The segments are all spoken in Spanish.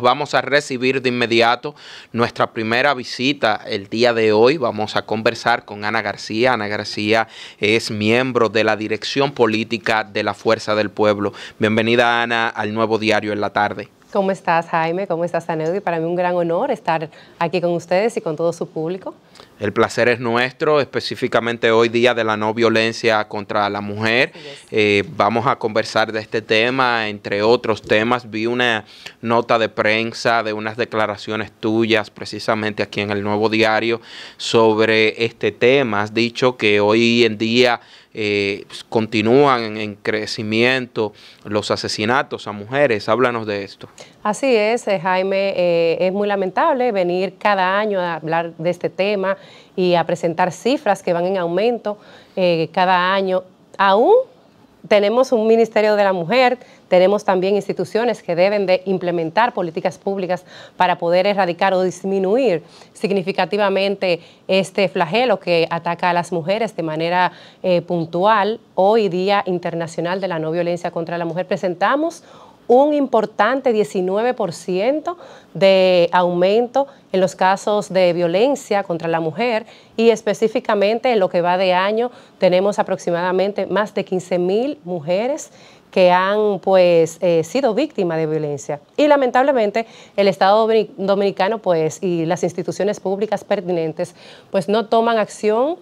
vamos a recibir de inmediato nuestra primera visita el día de hoy. Vamos a conversar con Ana García. Ana García es miembro de la Dirección Política de la Fuerza del Pueblo. Bienvenida, Ana, al nuevo diario en la tarde. ¿Cómo estás, Jaime? ¿Cómo estás, Y Para mí un gran honor estar aquí con ustedes y con todo su público. El placer es nuestro, específicamente hoy día de la no violencia contra la mujer. Eh, vamos a conversar de este tema, entre otros temas. Vi una nota de prensa de unas declaraciones tuyas, precisamente aquí en el Nuevo Diario, sobre este tema. Has dicho que hoy en día eh, pues, continúan en, crecimiento los asesinatos a mujeres. Háblanos de esto. Así es, eh, Jaime. Eh, es muy lamentable venir cada año a hablar de este tema y a presentar cifras que van en aumento cada año. Aún tenemos un Ministerio de la Mujer tenemos también instituciones que deben de implementar políticas públicas para poder erradicar o disminuir significativamente este flagelo que ataca a las mujeres de manera eh, puntual. Hoy, Día Internacional de la No Violencia contra la Mujer, presentamos un importante 19% de aumento en los casos de violencia contra la mujer y específicamente en lo que va de año tenemos aproximadamente más de 15.000 mil mujeres que han pues eh, sido víctimas de violencia. Y lamentablemente el Estado dominicano pues y las instituciones públicas pertinentes pues no toman acción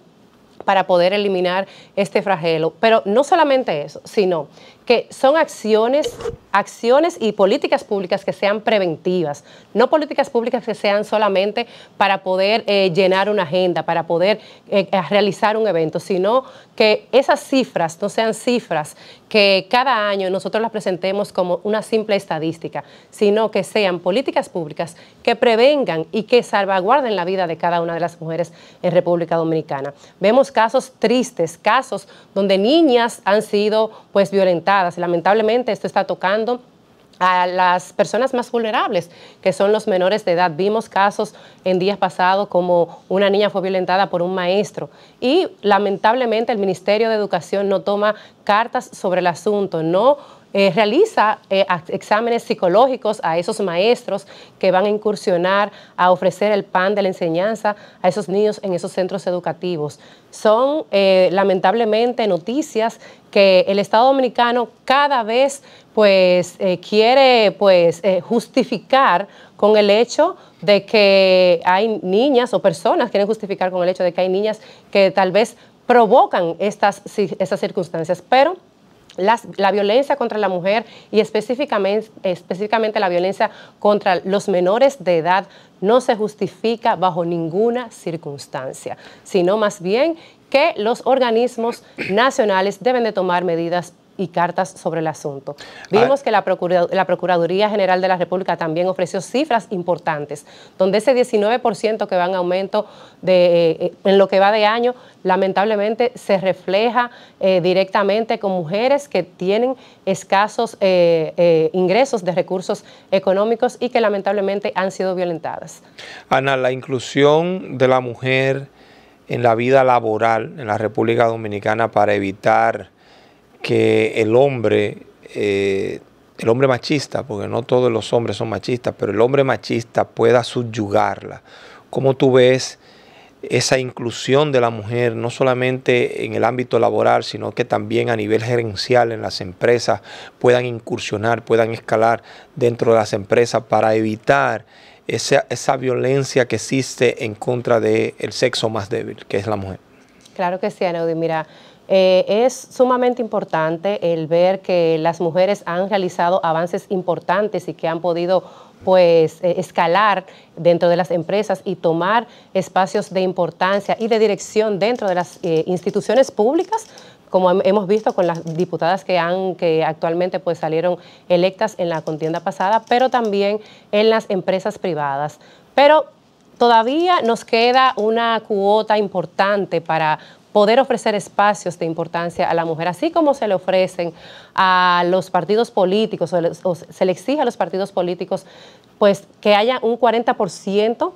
para poder eliminar este flagelo. Pero no solamente eso, sino que son acciones, acciones y políticas públicas que sean preventivas, no políticas públicas que sean solamente para poder eh, llenar una agenda, para poder eh, eh, realizar un evento, sino que esas cifras no sean cifras que cada año nosotros las presentemos como una simple estadística, sino que sean políticas públicas que prevengan y que salvaguarden la vida de cada una de las mujeres en República Dominicana. Vemos casos tristes, casos donde niñas han sido pues violentadas. Lamentablemente esto está tocando a las personas más vulnerables, que son los menores de edad. Vimos casos en días pasados como una niña fue violentada por un maestro y lamentablemente el Ministerio de Educación no toma cartas sobre el asunto, no eh, realiza eh, exámenes psicológicos a esos maestros que van a incursionar a ofrecer el pan de la enseñanza a esos niños en esos centros educativos. Son eh, lamentablemente noticias que el Estado Dominicano cada vez pues quiere pues justificar con el hecho de que hay niñas o personas quieren justificar con el hecho de que hay niñas que tal vez provocan estas, estas circunstancias, pero la violencia contra la mujer y específicamente, específicamente la violencia contra los menores de edad no se justifica bajo ninguna circunstancia, sino más bien que los organismos nacionales deben de tomar medidas y cartas sobre el asunto. Ah, Vimos que la, Procuraduría General de la República también ofreció cifras importantes, donde ese 19% que va en aumento de, eh, en lo que va de año, lamentablemente se refleja eh, directamente con mujeres que tienen escasos eh, ingresos de recursos económicos y que lamentablemente han sido violentadas. Ana, la inclusión de la mujer en la vida laboral en la República Dominicana para evitar que el hombre, eh, el hombre machista, porque no todos los hombres son machistas, pero el hombre machista pueda subyugarla. ¿Cómo tú ves esa inclusión de la mujer, no solamente en el ámbito laboral, sino que también a nivel gerencial en las empresas puedan incursionar, puedan escalar dentro de las empresas para evitar esa, violencia que existe en contra del sexo más débil, que es la mujer? Claro que sí, Anaudi. Mira, eh, es sumamente importante el ver que las mujeres han realizado avances importantes y que han podido pues eh, escalar dentro de las empresas y tomar espacios de importancia y de dirección dentro de las eh, instituciones públicas como hemos visto con las diputadas que han que actualmente pues salieron electas en la contienda pasada, pero también en las empresas privadas. Pero todavía nos queda una cuota importante para poder ofrecer espacios de importancia a la mujer, así como se le ofrecen a los partidos políticos o, se le exige a los partidos políticos pues que haya un 40%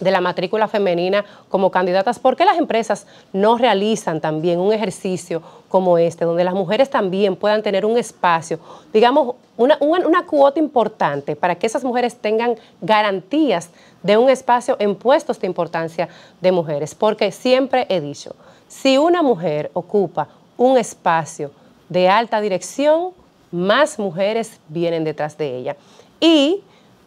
de la matrícula femenina como candidatas, ¿por qué las empresas no realizan también un ejercicio como este, donde las mujeres también puedan tener un espacio, digamos, una, una, cuota importante para que esas mujeres tengan garantías de un espacio en puestos de importancia de mujeres? Porque siempre he dicho, si una mujer ocupa un espacio de alta dirección, más mujeres vienen detrás de ella. Y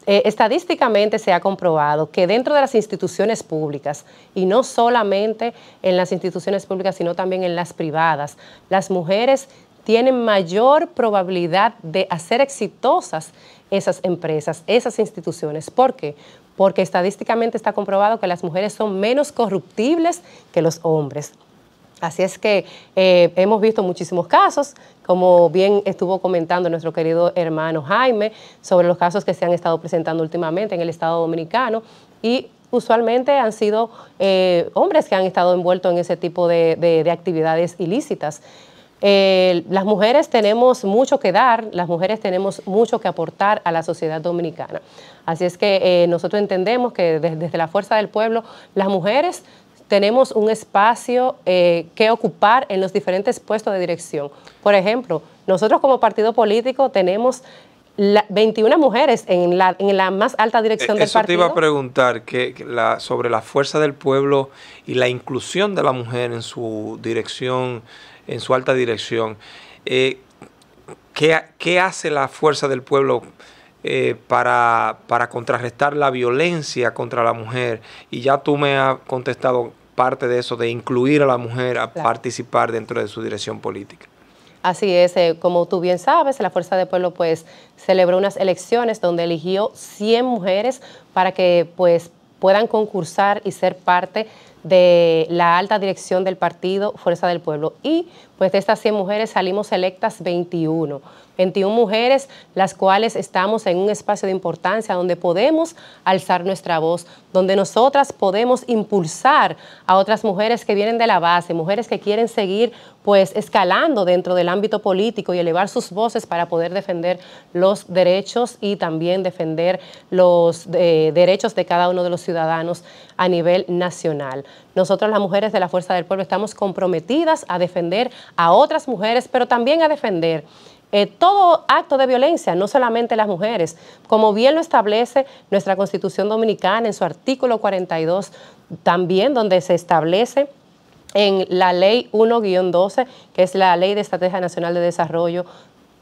eh, estadísticamente se ha comprobado que dentro de las instituciones públicas, y no solamente en las instituciones públicas, sino también en las privadas, las mujeres tienen mayor probabilidad de hacer exitosas esas empresas, esas instituciones. ¿Por qué? Porque estadísticamente está comprobado que las mujeres son menos corruptibles que los hombres. Así es que eh, hemos visto muchísimos casos, como bien estuvo comentando nuestro querido hermano Jaime, sobre los casos que se han estado presentando últimamente en el Estado Dominicano y usualmente han sido eh, hombres que han estado envueltos en ese tipo de, actividades ilícitas. Eh, las mujeres tenemos mucho que dar, las mujeres tenemos mucho que aportar a la sociedad dominicana. Así es que nosotros entendemos que desde, la fuerza del pueblo, las mujeres tenemos un espacio eh, que ocupar en los diferentes puestos de dirección. Por ejemplo, nosotros como partido político tenemos 21 mujeres en la, en la más alta dirección eh, del partido. Eso te iba a preguntar que, la, sobre la fuerza del pueblo y la inclusión de la mujer en su dirección, en su alta dirección. Eh, ¿Qué hace la fuerza del pueblo? Eh, para, para contrarrestar la violencia contra la mujer. Y ya tú me has contestado parte de eso, de incluir a la mujer a participar dentro de su dirección política. Así es, eh, como tú bien sabes, la Fuerza de Pueblo pues celebró unas elecciones donde eligió 100 mujeres para que pues puedan concursar y ser parte de la alta dirección del partido Fuerza del Pueblo. Y pues de estas 100 mujeres salimos electas 21. 21 mujeres, las cuales estamos en un espacio de importancia donde podemos alzar nuestra voz, donde nosotras podemos impulsar a otras mujeres que vienen de la base, mujeres que quieren seguir pues escalando dentro del ámbito político y elevar sus voces para poder defender los derechos y también defender los eh, derechos de cada uno de los ciudadanos a nivel nacional. Nosotras las mujeres de la Fuerza del Pueblo estamos comprometidas a defender a otras mujeres, pero también a defender eh, todo acto de violencia, no solamente las mujeres, como bien lo establece nuestra Constitución Dominicana en su artículo 42, también donde se establece en la ley 1-12, que es la ley de Estrategia Nacional de Desarrollo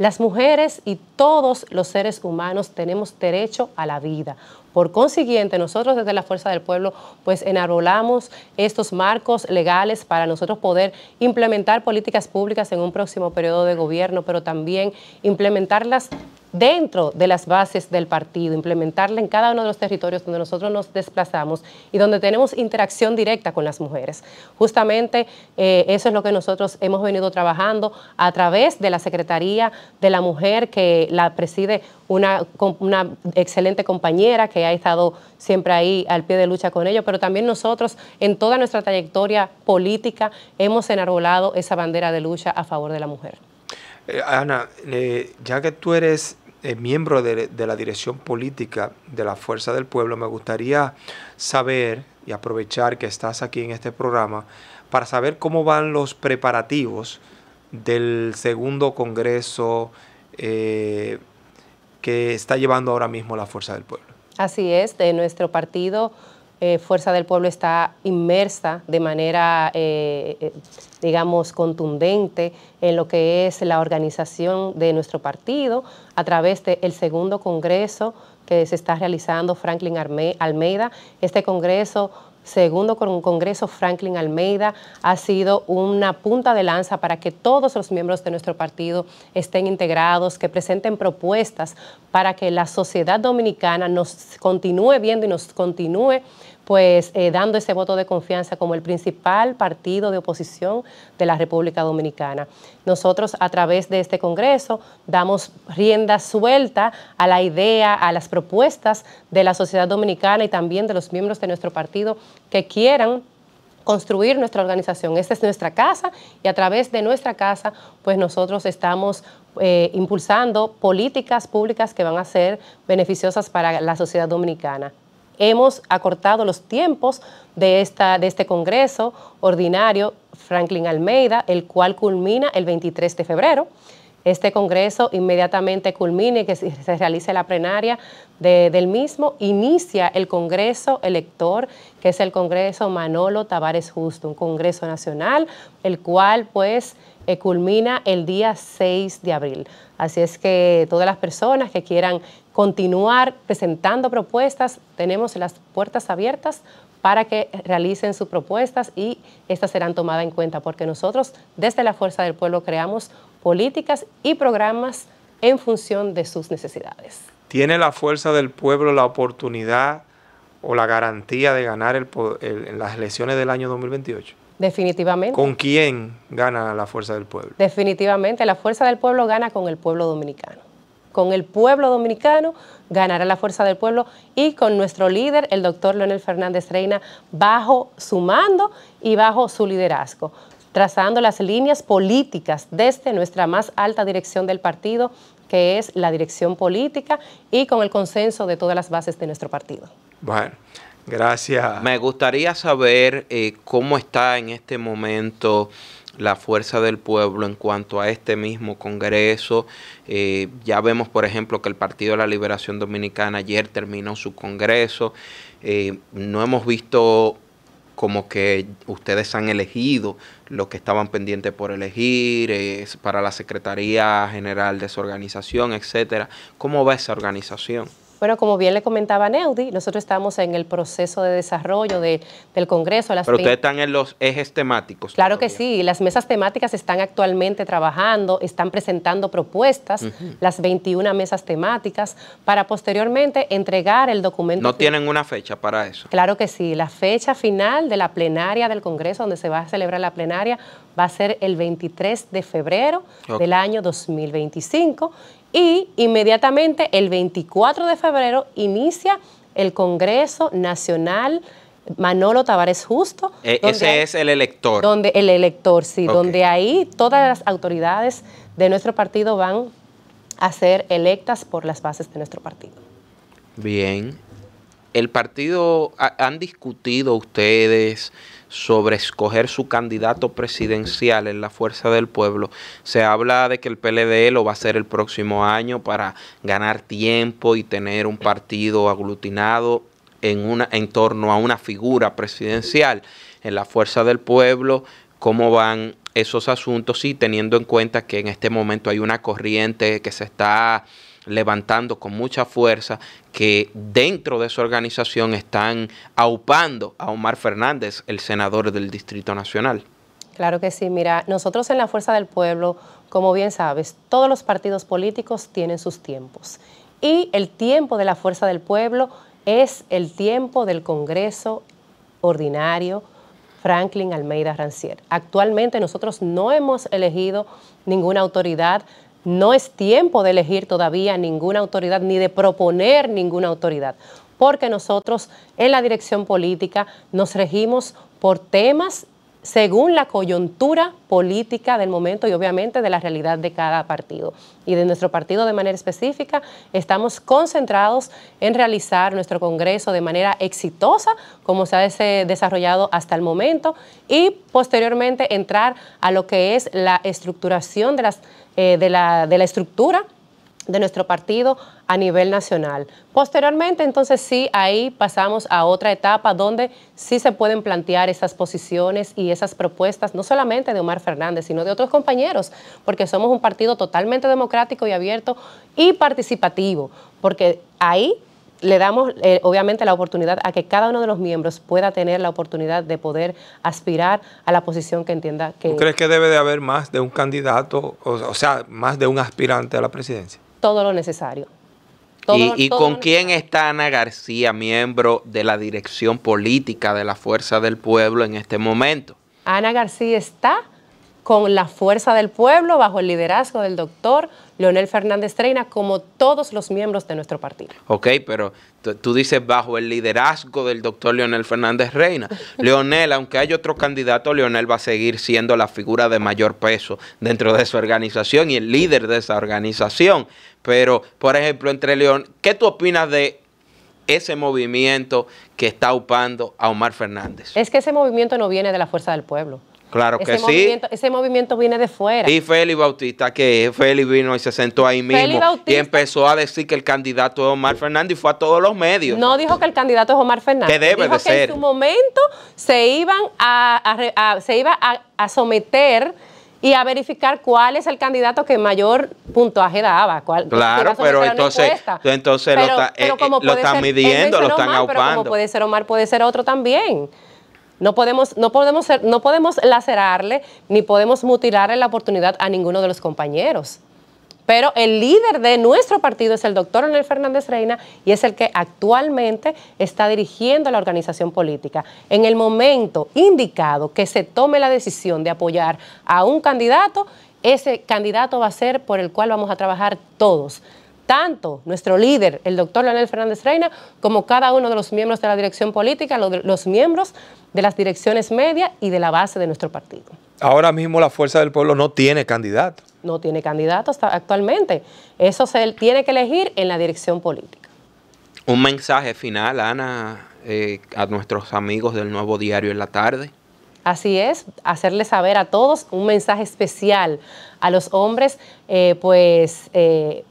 las mujeres y todos los seres humanos tenemos derecho a la vida. Por consiguiente, nosotros desde la Fuerza del Pueblo, pues enarbolamos estos marcos legales para nosotros poder implementar políticas públicas en un próximo periodo de gobierno, pero también implementarlas dentro de las bases del partido, implementarla en cada uno de los territorios donde nosotros nos desplazamos y donde tenemos interacción directa con las mujeres. Justamente eh, eso es lo que nosotros hemos venido trabajando a través de la Secretaría de la Mujer, que la preside una, una excelente compañera que ha estado siempre ahí al pie de lucha con ellos pero también nosotros en toda nuestra trayectoria política hemos enarbolado esa bandera de lucha a favor de la mujer. Eh, Ana, eh, ya que tú eres eh, miembro de, la dirección política de la Fuerza del Pueblo, me gustaría saber y aprovechar que estás aquí en este programa para saber cómo van los preparativos del segundo Congreso eh, que está llevando ahora mismo la Fuerza del Pueblo. Así es, de nuestro partido eh, fuerza del Pueblo está inmersa de manera, eh, eh, digamos, contundente en lo que es la organización de nuestro partido a través del segundo congreso que se está realizando Franklin Almeida. Este congreso segundo Congreso Franklin Almeida, ha sido una punta de lanza para que todos los miembros de nuestro partido estén integrados, que presenten propuestas para que la sociedad dominicana nos continúe viendo y nos continúe pues eh, dando ese voto de confianza como el principal partido de oposición de la República Dominicana. Nosotros a través de este Congreso damos rienda suelta a la idea, a las propuestas de la sociedad dominicana y también de los miembros de nuestro partido que quieran construir nuestra organización. Esta es nuestra casa y a través de nuestra casa, pues nosotros estamos eh, impulsando políticas públicas que van a ser beneficiosas para la sociedad dominicana hemos acortado los tiempos de, esta, de este Congreso Ordinario Franklin Almeida, el cual culmina el 23 de febrero. Este Congreso inmediatamente culmine, que se realice la plenaria del mismo, inicia el Congreso elector, que es el Congreso Manolo Tavares Justo, un Congreso Nacional, el cual pues eh, culmina el día 6 de abril. Así es que todas las personas que quieran continuar presentando propuestas. Tenemos las puertas abiertas para que realicen sus propuestas y estas serán tomadas en cuenta porque nosotros desde la Fuerza del Pueblo creamos políticas y programas en función de sus necesidades. ¿Tiene la Fuerza del Pueblo la oportunidad o la garantía de ganar en las elecciones del año 2028? Definitivamente. ¿Con quién gana la Fuerza del Pueblo? Definitivamente, la Fuerza del Pueblo gana con el pueblo dominicano con el pueblo dominicano, ganará la fuerza del pueblo y con nuestro líder, el doctor Leonel Fernández Reina, bajo su mando y bajo su liderazgo trazando las líneas políticas desde nuestra más alta dirección del partido, que es la dirección política, y con el consenso de todas las bases de nuestro partido. Bueno, gracias. Me gustaría saber eh, cómo está en este momento la fuerza del pueblo en cuanto a este mismo Congreso. Eh, ya vemos, por ejemplo, que el Partido de la Liberación Dominicana ayer terminó su Congreso. Eh, no hemos visto como que ustedes han elegido lo que estaban pendientes por elegir, para la Secretaría General de su organización, etcétera. ¿Cómo va esa organización? Bueno, como bien le comentaba Neudi, nosotros estamos en el proceso de desarrollo del Congreso. Pero ustedes están en los ejes temáticos. Claro que sí, las mesas temáticas están actualmente trabajando, están presentando propuestas, las 21 mesas temáticas, para posteriormente entregar el documento. ¿No tienen una fecha para eso? Claro que sí, la fecha final de la plenaria del Congreso, donde se va a celebrar la plenaria, va a ser el 23 de febrero del año 2025 y inmediatamente el 24 de febrero inicia el Congreso Nacional Manolo Tavares Justo. E, ese es el elector. Donde el elector, sí, donde ahí todas las autoridades de nuestro partido van a ser electas por las bases de nuestro partido. Bien. ¿El partido han discutido ustedes? sobre escoger su candidato presidencial en la Fuerza del Pueblo. Se habla de que el PLD lo va a hacer el próximo año para ganar tiempo y tener un partido aglutinado en, una, en torno a una figura presidencial en la Fuerza del Pueblo, cómo van esos asuntos y teniendo en cuenta que en este momento hay una corriente que se está levantando con mucha fuerza que dentro de su organización están aupando a Omar Fernández, el senador del Distrito Nacional. Claro que sí, mira, nosotros en la Fuerza del Pueblo, como bien sabes, todos los partidos políticos tienen sus tiempos. Y el tiempo de la Fuerza del Pueblo es el tiempo del Congreso ordinario Franklin Almeida Rancier. Actualmente nosotros no hemos elegido ninguna autoridad no es tiempo de elegir todavía ninguna autoridad ni de proponer ninguna autoridad, porque nosotros en la dirección política nos regimos por temas según la coyuntura política del momento y obviamente de la realidad de cada partido. Y de nuestro partido de manera específica, estamos concentrados en realizar nuestro Congreso de manera exitosa, como se ha desarrollado hasta el momento, y posteriormente entrar a lo que es la estructuración de, eh, de la estructura de nuestro partido a nivel nacional. Posteriormente, entonces sí, ahí pasamos a otra etapa donde sí se pueden plantear esas posiciones y esas propuestas, no solamente de Omar Fernández, sino de otros compañeros, porque somos un partido totalmente democrático y abierto y participativo, porque ahí le damos eh, obviamente la oportunidad a que cada uno de los miembros pueda tener la oportunidad de poder aspirar a la posición que entienda que... ¿Tú crees que debe de haber más de un candidato, o sea, más de un aspirante a la presidencia? todo lo necesario. ¿Y, con quién está Ana García, miembro de la dirección política de la Fuerza del Pueblo en este momento? Ana García está con la fuerza del pueblo, bajo el liderazgo del doctor Leonel Fernández Reina, como todos los miembros de nuestro partido. Ok, pero tú dices bajo el liderazgo del doctor Leonel Fernández Reina. Leonel, aunque haya otro candidato, Leonel va a seguir siendo la figura de mayor peso dentro de su organización y el líder de esa organización. Pero, por ejemplo, entre León, ¿qué tú opinas de ese movimiento que está upando a Omar Fernández? Es que ese movimiento no viene de la fuerza del pueblo Claro que sí. ese movimiento viene de fuera. Y Félix Bautista, que Félix vino y se sentó ahí mismo y empezó a decir que el candidato es Omar Fernández y fue a todos los medios. No dijo que el candidato es Omar Fernández. Que debe dijo de que En su momento se iban a, se iba a, someter y a verificar cuál es el candidato que mayor puntaje daba. Cuál, claro, pero entonces, entonces lo, están midiendo, lo están aupando. Pero puede ser Omar, puede ser otro también. No podemos, no podemos, no podemos lacerarle ni podemos mutilarle la oportunidad a ninguno de los compañeros. Pero el líder de nuestro partido es el doctor Leonel Fernández Reina y es el que actualmente está dirigiendo la organización política. En el momento indicado que se tome la decisión de apoyar a un candidato, ese candidato va a ser por el cual vamos a trabajar todos, tanto nuestro líder, el doctor Leonel Fernández Reina, como cada uno de los miembros de la dirección política, los miembros de las direcciones medias y de la base de nuestro partido. Ahora mismo la Fuerza del Pueblo no tiene candidato. No tiene candidato actualmente. Eso se tiene que elegir en la dirección política. Un mensaje final, Ana, eh, a nuestros amigos del Nuevo Diario en la tarde. Así es, hacerles saber a todos un mensaje especial a los hombres, eh, pues eh,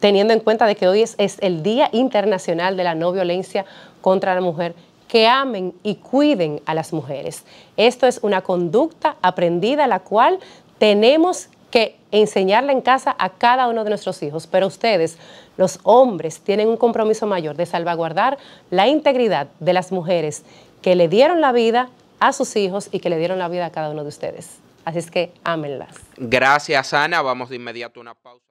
teniendo en cuenta de que hoy es el Día Internacional de la No Violencia contra la Mujer que amen y cuiden a las mujeres. Esto es una conducta aprendida la cual tenemos que enseñarla en casa a cada uno de nuestros hijos, pero ustedes, los hombres, tienen un compromiso mayor de salvaguardar la integridad de las mujeres que le dieron la vida a sus hijos y que le dieron la vida a cada uno de ustedes. Así es que ámenlas. Gracias, Ana. Vamos de inmediato a una pausa.